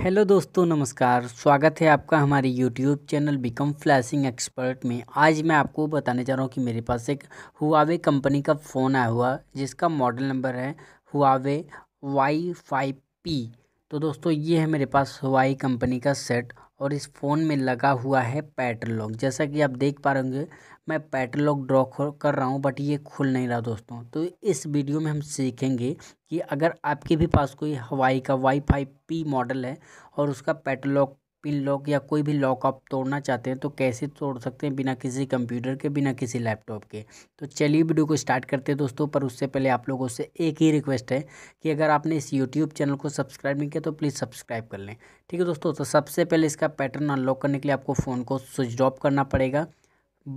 hello दोस्तों नमस्कार स्वागत है आपका हमारे YouTube channel become flashing expert में आज मैं आपको बताने जा रहा हूँ कि मेरे पास एक हुआवे कंपनी का फ़ोन आया हुआ जिसका मॉडल नंबर है हुआवे वाई फाइव पी तो दोस्तों ये है मेरे पास हुआई कंपनी का सेट और इस फ़ोन में लगा हुआ है पैटलॉग जैसा कि आप देख पा रहे होंगे मैं पैटलॉग ड्रॉ कर रहा हूँ बट ये खुल नहीं रहा दोस्तों तो इस वीडियो में हम सीखेंगे कि अगर आपके भी पास कोई हवाई का वाईफाई पी मॉडल है और उसका पैटलॉग पिन लॉक या कोई भी लॉक आप तोड़ना चाहते हैं तो कैसे तोड़ सकते हैं बिना किसी कंप्यूटर के बिना किसी लैपटॉप के तो चलिए वीडियो को स्टार्ट करते हैं दोस्तों पर उससे पहले आप लोगों से एक ही रिक्वेस्ट है कि अगर आपने इस यूट्यूब चैनल को सब्सक्राइब नहीं किया तो प्लीज़ सब्सक्राइब कर लें ठीक है दोस्तों तो सबसे पहले इसका पैटर्न अनलॉक करने के लिए आपको फ़ोन को स्विच ऑफ करना पड़ेगा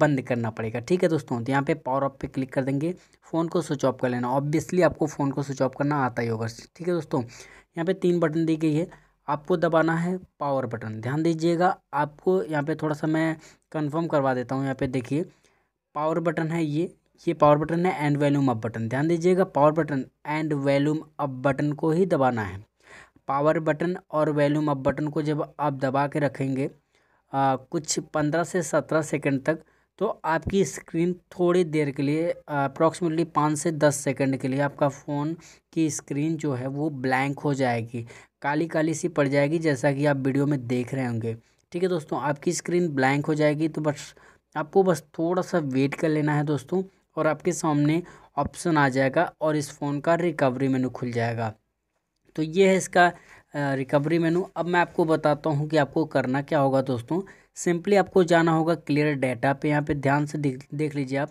बंद करना पड़ेगा ठीक है दोस्तों तो यहाँ पे पावर ऑफ पे क्लिक कर देंगे फ़ोन को स्विच ऑफ कर लेना ऑब्वियसली आपको फ़ोन को स्विच ऑफ करना आता ही होगा ठीक है दोस्तों यहाँ पे तीन बटन दी गई है आपको दबाना है पावर बटन ध्यान दीजिएगा आपको यहाँ पे थोड़ा सा मैं कंफर्म करवा देता हूँ यहाँ पे देखिए पावर बटन है ये ये पावर बटन है एंड वैल्यूम अप बटन ध्यान दीजिएगा power button and volume up button को ही दबाना है पावर बटन और वैल्यूम अप बटन को जब आप दबा के रखेंगे आ, कुछ पंद्रह से सत्रह सेकेंड तक तो आपकी स्क्रीन थोड़ी देर के लिए अप्रॉक्सीमेटली पाँच से दस सेकंड के लिए आपका फ़ोन की स्क्रीन जो है वो ब्लैंक हो जाएगी काली काली सी पड़ जाएगी जैसा कि आप वीडियो में देख रहे होंगे ठीक है दोस्तों आपकी स्क्रीन ब्लैंक हो जाएगी तो बस आपको बस थोड़ा सा वेट कर लेना है दोस्तों और आपके सामने ऑप्शन आ जाएगा और इस फ़ोन का रिकवरी मेनू खुल जाएगा तो ये है इसका रिकवरी मेनू अब मैं आपको बताता हूँ कि आपको करना क्या होगा दोस्तों सिंपली आपको जाना होगा क्लियर डाटा पे यहाँ पे ध्यान से देख लीजिए आप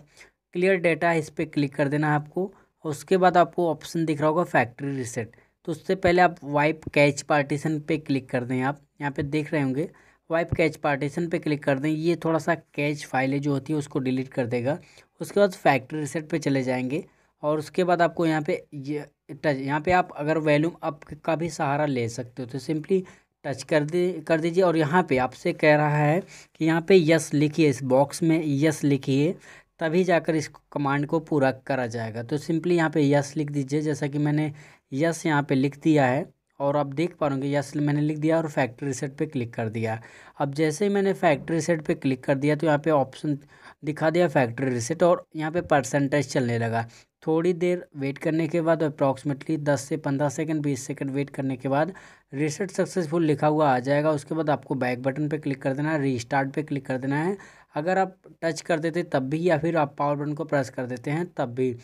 क्लियर डाटा इस पर क्लिक कर देना है आपको और उसके बाद आपको ऑप्शन दिख रहा होगा फैक्ट्री रिसेट तो उससे पहले आप वाइप कैच पार्टीशन पे क्लिक कर दें आप यहाँ पे देख रहे होंगे वाइप कैच पार्टीशन पे क्लिक कर दें ये थोड़ा सा कैच फाइलें जो होती है उसको डिलीट कर देगा उसके बाद फैक्ट्री रिसेट पे चले जाएंगे और उसके बाद आपको यहाँ पे ये टच यहाँ पे आप अगर वैल्यूम अप का भी सहारा ले सकते हो तो सिंपली टच कर दे कर दीजिए और यहाँ पे आपसे कह रहा है कि यहाँ पे यस लिखिए इस बॉक्स में यस लिखिए तभी जाकर इस कमांड को पूरा करा जाएगा तो सिंपली यहाँ पे यस लिख दीजिए जैसा कि मैंने यस यहाँ पे लिख दिया है और आप देख पा रहे यस मैंने लिख दिया और फैक्ट्री सेट पे क्लिक कर दिया अब जैसे ही मैंने फैक्ट्री सेट पे क्लिक कर दिया तो यहाँ पे ऑप्शन दिखा दिया फैक्ट्री रिसेट और यहाँ पे परसेंटेज चलने लगा थोड़ी देर वेट करने के बाद अप्रॉक्सीमेटली 10 से 15 सेकंड 20 सेकंड वेट करने के बाद रीसेट सक्सेसफुल लिखा हुआ आ जाएगा उसके बाद आपको बैक बटन पे क्लिक कर देना है रीस्टार्ट पे क्लिक कर देना है अगर आप टच कर देते तब भी या फिर आप पावर बटन को प्रेस कर देते हैं तब भी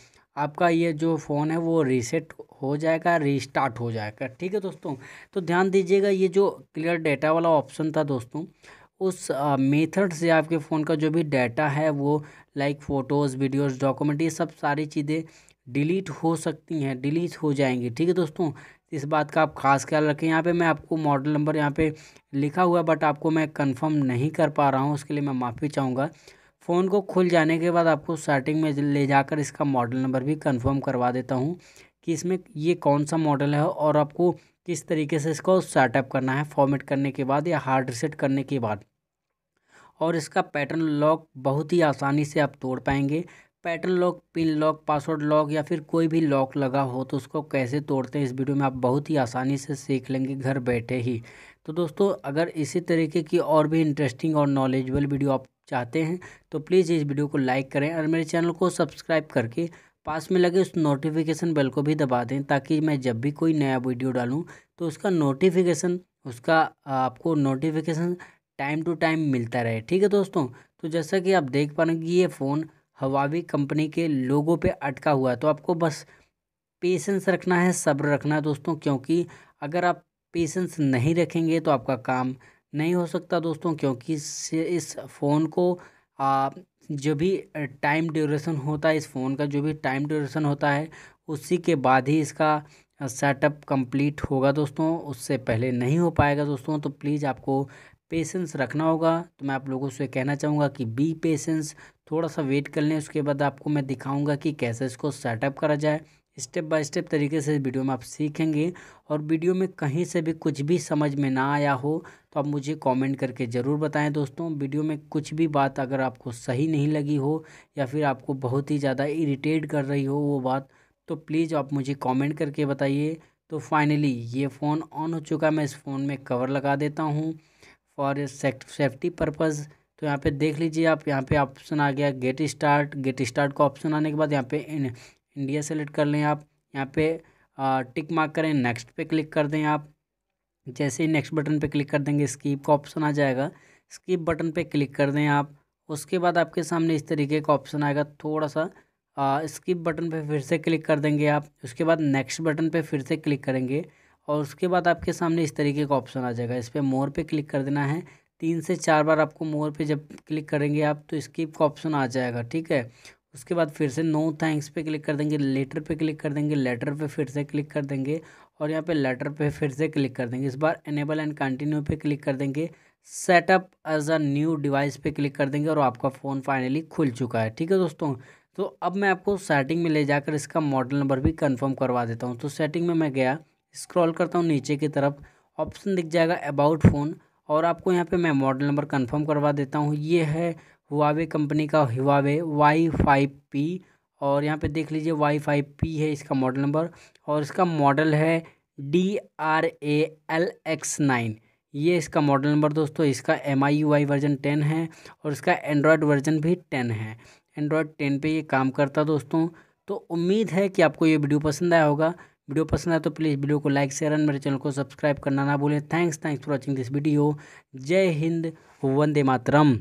आपका ये जो फ़ोन है वो रीसेट हो जाएगा रीस्टार्ट हो जाएगा ठीक है दोस्तों तो ध्यान दीजिएगा ये जो क्लियर डेटा वाला ऑप्शन था दोस्तों उस मेथड से आपके फ़ोन का जो भी डाटा है वो लाइक फ़ोटोज़ वीडियोज़ डॉक्यूमेंट ये सब सारी चीज़ें डिलीट हो सकती हैं डिलीट हो जाएंगी ठीक है दोस्तों इस बात का आप खास ख्याल रखें यहाँ पे मैं आपको मॉडल नंबर यहाँ पे लिखा हुआ बट आपको मैं कंफर्म नहीं कर पा रहा हूँ उसके लिए मैं माफ़ी चाहूँगा फ़ोन को खुल जाने के बाद आपको सेटिंग में ले जाकर इसका मॉडल नंबर भी कंफर्म करवा देता हूँ कि इसमें ये कौन सा मॉडल है और आपको किस तरीके से इसको सेटअप करना है फॉर्मेट करने के बाद या हार्ड रिसेट करने के बाद और इसका पैटर्न लॉक बहुत ही आसानी से आप तोड़ पाएंगे pattern lock pin lock password lock या फिर कोई भी लॉक लगा हो तो उसको कैसे तोड़ते हैं इस वीडियो में आप बहुत ही आसानी से सीख लेंगे घर बैठे ही तो दोस्तों अगर इसी तरीके की और भी इंटरेस्टिंग और नॉलेजबल वीडियो आप चाहते हैं तो प्लीज़ इस वीडियो को लाइक करें और मेरे चैनल को सब्सक्राइब करके पास में लगे उस नोटिफिकेशन बेल को भी दबा दें ताकि मैं जब भी कोई नया वीडियो डालूँ तो उसका नोटिफिकेशन उसका आपको नोटिफिकेशन टाइम टू टाइम मिलता रहे ठीक है दोस्तों तो जैसा कि आप देख पा रहे हैं कि ये फ़ोन हवावी कंपनी के लोगों पे अटका हुआ है तो आपको बस पेशेंस रखना है सब्र रखना है दोस्तों क्योंकि अगर आप पेशेंस नहीं रखेंगे तो आपका काम नहीं हो सकता दोस्तों क्योंकि इस फ़ोन को जो भी टाइम ड्यूरेशन होता है इस फ़ोन का जो भी टाइम ड्यूरेशन होता है उसी के बाद ही इसका सेटअप कंप्लीट होगा दोस्तों उससे पहले नहीं हो पाएगा दोस्तों तो प्लीज़ आपको पेशेंस रखना होगा तो मैं आप लोगों से कहना चाहूँगा कि बी पेशेंस थोड़ा सा वेट कर लें उसके बाद आपको मैं दिखाऊँगा कि कैसे इसको सेटअप करा जाए स्टेप बाय स्टेप तरीके से वीडियो में आप सीखेंगे और वीडियो में कहीं से भी कुछ भी समझ में ना आया हो तो आप मुझे कमेंट करके ज़रूर बताएं दोस्तों वीडियो में कुछ भी बात अगर आपको सही नहीं लगी हो या फिर आपको बहुत ही ज़्यादा इरिटेट कर रही हो वो बात तो प्लीज़ आप मुझे कमेंट करके बताइए तो फाइनली ये फ़ोन ऑन हो चुका है मैं इस फ़ोन में कवर लगा देता हूँ फॉर सेफ्टी पर्पज़ तो यहाँ पे देख लीजिए आप यहाँ पे ऑप्शन आ गया गेट स्टार्ट गेट स्टार्ट का ऑप्शन आने के बाद यहाँ पे इन इंडिया सेलेक्ट कर लें आप यहाँ पे टिक मार्क करें नेक्स्ट पे क्लिक कर दें आप जैसे ही नेक्स्ट बटन पे क्लिक कर देंगे स्कीप का ऑप्शन आ जाएगा स्कीप बटन पे क्लिक कर दें आप उसके बाद आपके सामने इस तरीके का ऑप्शन आएगा थोड़ा सा स्कीप बटन पर फिर से क्लिक कर देंगे आप उसके बाद नेक्स्ट बटन पर फिर से क्लिक करेंगे और उसके बाद आपके सामने इस तरीके का ऑप्शन आ जाएगा इस पर मोर पे क्लिक कर देना है तीन से चार बार आपको मोर पे जब क्लिक करेंगे आप तो स्किप का ऑप्शन आ जाएगा ठीक है उसके बाद फिर से नो थैंक्स पे क्लिक कर देंगे लेटर पे क्लिक कर देंगे लेटर पे फिर से क्लिक कर देंगे और यहाँ पे लेटर पे फिर से क्लिक कर देंगे इस बार एनेबल एंड कंटिन्यू पे क्लिक कर देंगे setup as a new device पे क्लिक कर देंगे और आपका फ़ोन फाइनली खुल चुका है ठीक है दोस्तों तो अब मैं आपको सेटिंग में ले जाकर इसका मॉडल नंबर भी कन्फर्म करवा देता हूँ तो सेटिंग में मैं गया स्क्रॉल करता हूँ नीचे की तरफ ऑप्शन दिख जाएगा अबाउट फ़ोन और आपको यहाँ पे मैं मॉडल नंबर कंफर्म करवा देता हूँ ये है हुआवे कंपनी का हुआवे वाई फाइव पी और यहाँ पे देख लीजिए वाई फाइव पी है इसका मॉडल नंबर और इसका मॉडल है D R A L X nine ये इसका मॉडल नंबर दोस्तों इसका M I U I version ten है और इसका एंड्रॉयड वर्जन भी टेन है एंड्रॉयड टेन पर ये काम करता दोस्तों तो उम्मीद है कि आपको ये वीडियो पसंद आया होगा वीडियो पसंद आए तो प्लीज़ वीडियो को लाइक शेयर एंड मेरे चैनल को सब्सक्राइब करना ना भूलें thanks thanks for watching this video जय हिंद वंदे मातरम